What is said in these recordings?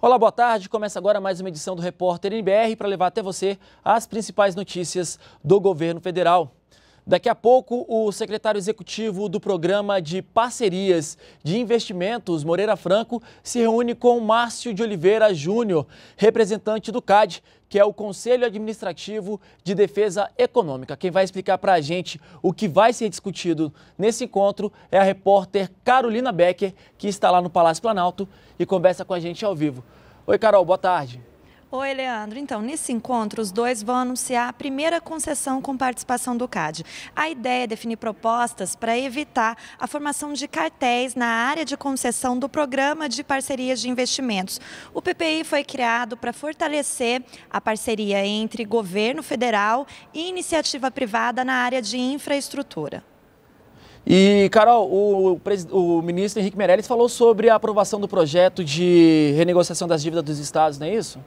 Olá, boa tarde. Começa agora mais uma edição do Repórter NBR para levar até você as principais notícias do governo federal. Daqui a pouco, o secretário executivo do Programa de Parcerias de Investimentos, Moreira Franco, se reúne com Márcio de Oliveira Júnior, representante do CAD, que é o Conselho Administrativo de Defesa Econômica. Quem vai explicar para a gente o que vai ser discutido nesse encontro é a repórter Carolina Becker, que está lá no Palácio Planalto e conversa com a gente ao vivo. Oi, Carol, boa tarde. Oi, Leandro. Então, nesse encontro, os dois vão anunciar a primeira concessão com participação do CAD. A ideia é definir propostas para evitar a formação de cartéis na área de concessão do Programa de Parcerias de Investimentos. O PPI foi criado para fortalecer a parceria entre governo federal e iniciativa privada na área de infraestrutura. E, Carol, o, o, ministro Henrique Meirelles falou sobre a aprovação do projeto de renegociação das dívidas dos estados, não é isso?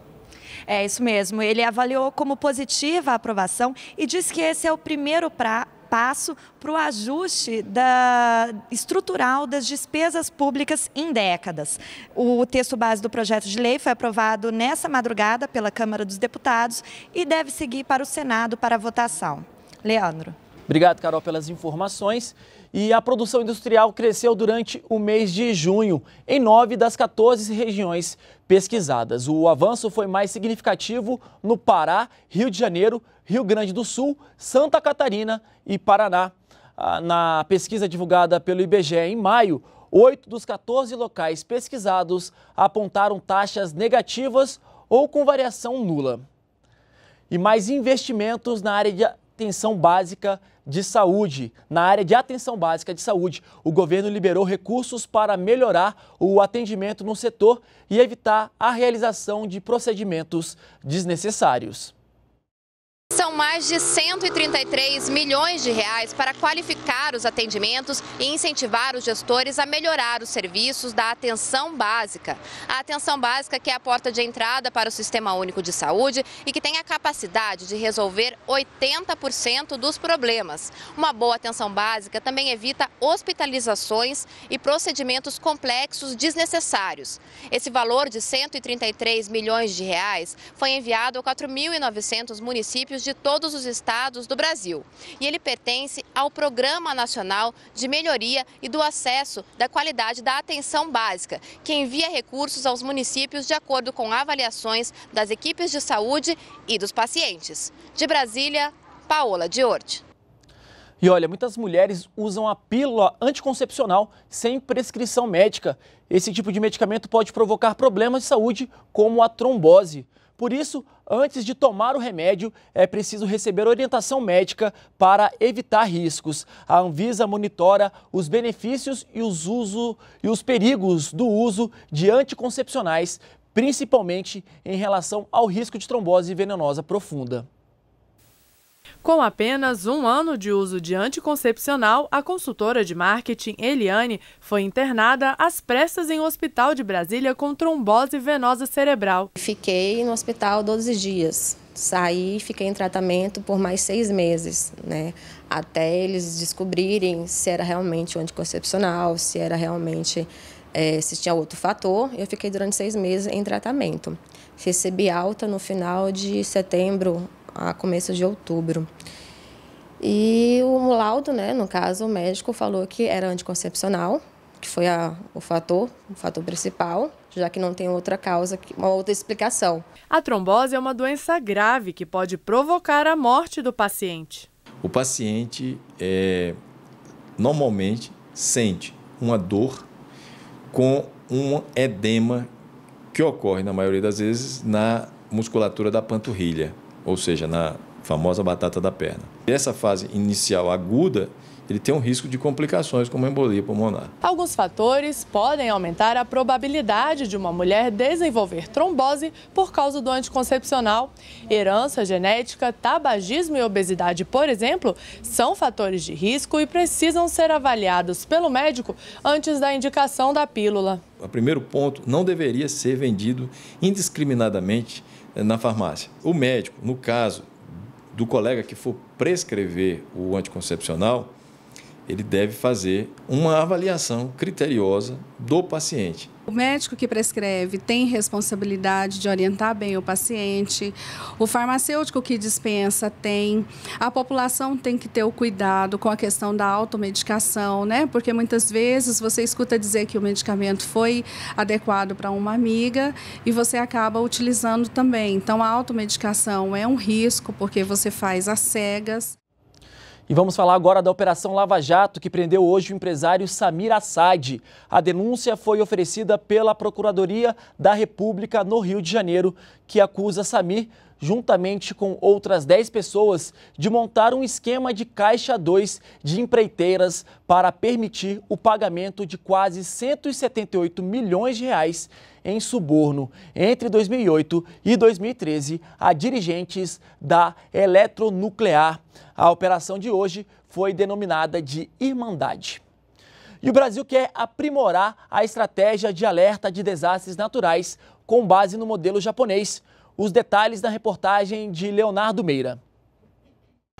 É isso mesmo. Ele avaliou como positiva a aprovação e diz que esse é o primeiro pra, passo para o ajuste da, estrutural das despesas públicas em décadas. O texto base do projeto de lei foi aprovado nessa madrugada pela Câmara dos Deputados e deve seguir para o Senado para votação. Leandro. Obrigado, Carol, pelas informações e a produção industrial cresceu durante o mês de junho, em nove das 14 regiões pesquisadas. O avanço foi mais significativo no Pará, Rio de Janeiro, Rio Grande do Sul, Santa Catarina e Paraná. Ah, na pesquisa divulgada pelo IBGE em maio, oito dos 14 locais pesquisados apontaram taxas negativas ou com variação nula. E mais investimentos na área atenção básica de saúde. Na área de atenção básica de saúde, o governo liberou recursos para melhorar o atendimento no setor e evitar a realização de procedimentos desnecessários. São mais de 133 milhões de reais para qualificar os atendimentos e incentivar os gestores a melhorar os serviços da atenção básica. A atenção básica que é a porta de entrada para o Sistema Único de Saúde e que tem a capacidade de resolver 80% dos problemas. Uma boa atenção básica também evita hospitalizações e procedimentos complexos desnecessários. Esse valor de 133 milhões de reais foi enviado a 4.900 municípios de todos os estados do Brasil. E ele pertence ao Programa Nacional de Melhoria e do Acesso da Qualidade da Atenção Básica, que envia recursos aos municípios de acordo com avaliações das equipes de saúde e dos pacientes. De Brasília, Paola Diorte. E olha, muitas mulheres usam a pílula anticoncepcional sem prescrição médica. Esse tipo de medicamento pode provocar problemas de saúde, como a trombose. Por isso, antes de tomar o remédio, é preciso receber orientação médica para evitar riscos. A Anvisa monitora os benefícios e os, uso, e os perigos do uso de anticoncepcionais, principalmente em relação ao risco de trombose venenosa profunda. Com apenas um ano de uso de anticoncepcional, a consultora de marketing Eliane foi internada às pressas em um hospital de Brasília com trombose venosa cerebral. Fiquei no hospital 12 dias. Saí, fiquei em tratamento por mais seis meses, né? Até eles descobrirem se era realmente o anticoncepcional, se era realmente é, se tinha outro fator, eu fiquei durante seis meses em tratamento. Recebi alta no final de setembro a começo de outubro. E o laudo, né, no caso, o médico falou que era anticoncepcional, que foi a, o fator, o fator principal, já que não tem outra causa, uma outra explicação. A trombose é uma doença grave que pode provocar a morte do paciente. O paciente é, normalmente sente uma dor com um edema que ocorre, na maioria das vezes, na musculatura da panturrilha ou seja, na famosa batata da perna. Essa fase inicial aguda ele tem um risco de complicações como embolia pulmonar. Alguns fatores podem aumentar a probabilidade de uma mulher desenvolver trombose por causa do anticoncepcional. Herança genética, tabagismo e obesidade, por exemplo, são fatores de risco e precisam ser avaliados pelo médico antes da indicação da pílula. O primeiro ponto não deveria ser vendido indiscriminadamente eh, na farmácia. O médico, no caso do colega que for prescrever o anticoncepcional, ele deve fazer uma avaliação criteriosa do paciente. O médico que prescreve tem responsabilidade de orientar bem o paciente, o farmacêutico que dispensa tem, a população tem que ter o cuidado com a questão da automedicação, né? Porque muitas vezes você escuta dizer que o medicamento foi adequado para uma amiga e você acaba utilizando também. Então a automedicação é um risco porque você faz às cegas. E vamos falar agora da Operação Lava Jato, que prendeu hoje o empresário Samir Assad. A denúncia foi oferecida pela Procuradoria da República no Rio de Janeiro, que acusa Samir juntamente com outras 10 pessoas, de montar um esquema de caixa 2 de empreiteiras para permitir o pagamento de quase 178 milhões de reais em suborno entre 2008 e 2013 a dirigentes da Eletronuclear. A operação de hoje foi denominada de Irmandade. E o Brasil quer aprimorar a estratégia de alerta de desastres naturais com base no modelo japonês. Os detalhes na reportagem de Leonardo Meira.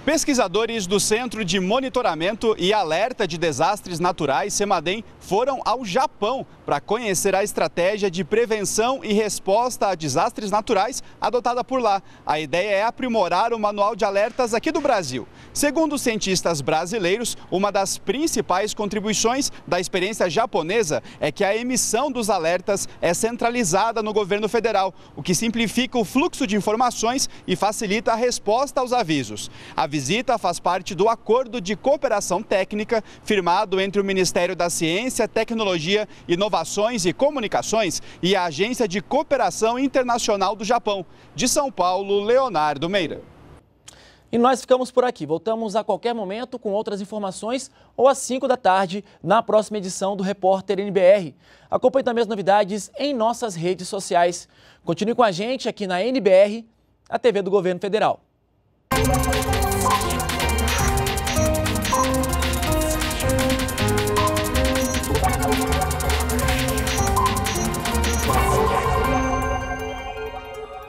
Pesquisadores do Centro de Monitoramento e Alerta de Desastres Naturais, CEMADEM, foram ao Japão para conhecer a estratégia de prevenção e resposta a desastres naturais adotada por lá. A ideia é aprimorar o manual de alertas aqui do Brasil. Segundo cientistas brasileiros, uma das principais contribuições da experiência japonesa é que a emissão dos alertas é centralizada no governo federal, o que simplifica o fluxo de informações e facilita a resposta aos avisos. A visita faz parte do acordo de cooperação técnica firmado entre o Ministério da Ciência, Tecnologia, Inovações e Comunicações e a Agência de Cooperação Internacional do Japão. De São Paulo, Leonardo Meira. E nós ficamos por aqui. Voltamos a qualquer momento com outras informações ou às 5 da tarde na próxima edição do Repórter NBR. Acompanhe também as novidades em nossas redes sociais. Continue com a gente aqui na NBR, a TV do Governo Federal.